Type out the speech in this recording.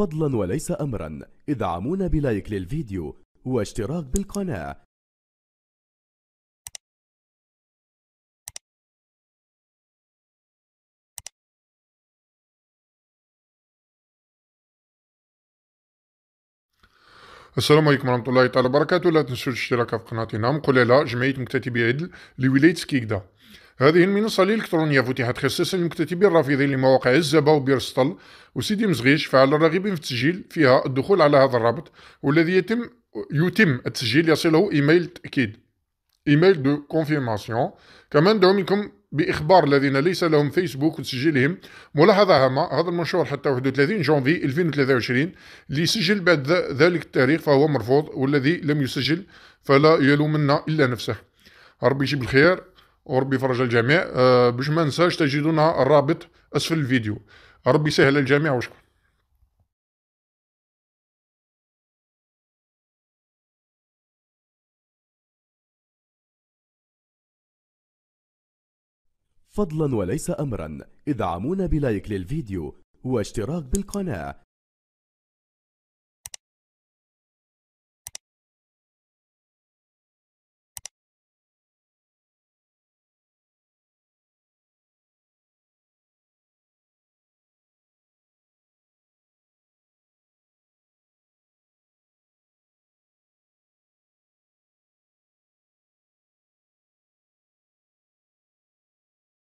فضلا وليس أمرا ادعمونا بلايك للفيديو واشتراك بالقناة السلام عليكم ورحمة الله تعالى وبركاته لا تنسوا الاشتراك في قناتنا لا جمعية مكتتبي عدل لولاية سكيكدا هذه المنصة الإلكترونية فتحت خصيصا للمكتتبين الرافضين لمواقع الزبا وبيرسطل وسيدي مزغيش فعلى الراغبين في التسجيل فيها الدخول على هذا الرابط والذي يتم يتم التسجيل يصله إيميل تأكيد إيميل دو كونفيرماسيون كما ندعو منكم باخبار الذين ليس لهم فيسبوك وتسجيلهم ملاحظه هامه هذا المنشور حتى 31 جونفي 2023 اللي سجل بعد ذلك التاريخ فهو مرفوض والذي لم يسجل فلا يلومنا الا نفسه ربي يجيب الخير وربي يفرج الجميع آه، باش ما ننساش تجدون الرابط اسفل الفيديو ربي يسهل الجميع وشكرا فضلا وليس امرا ادعمونا بلايك للفيديو واشتراك بالقناة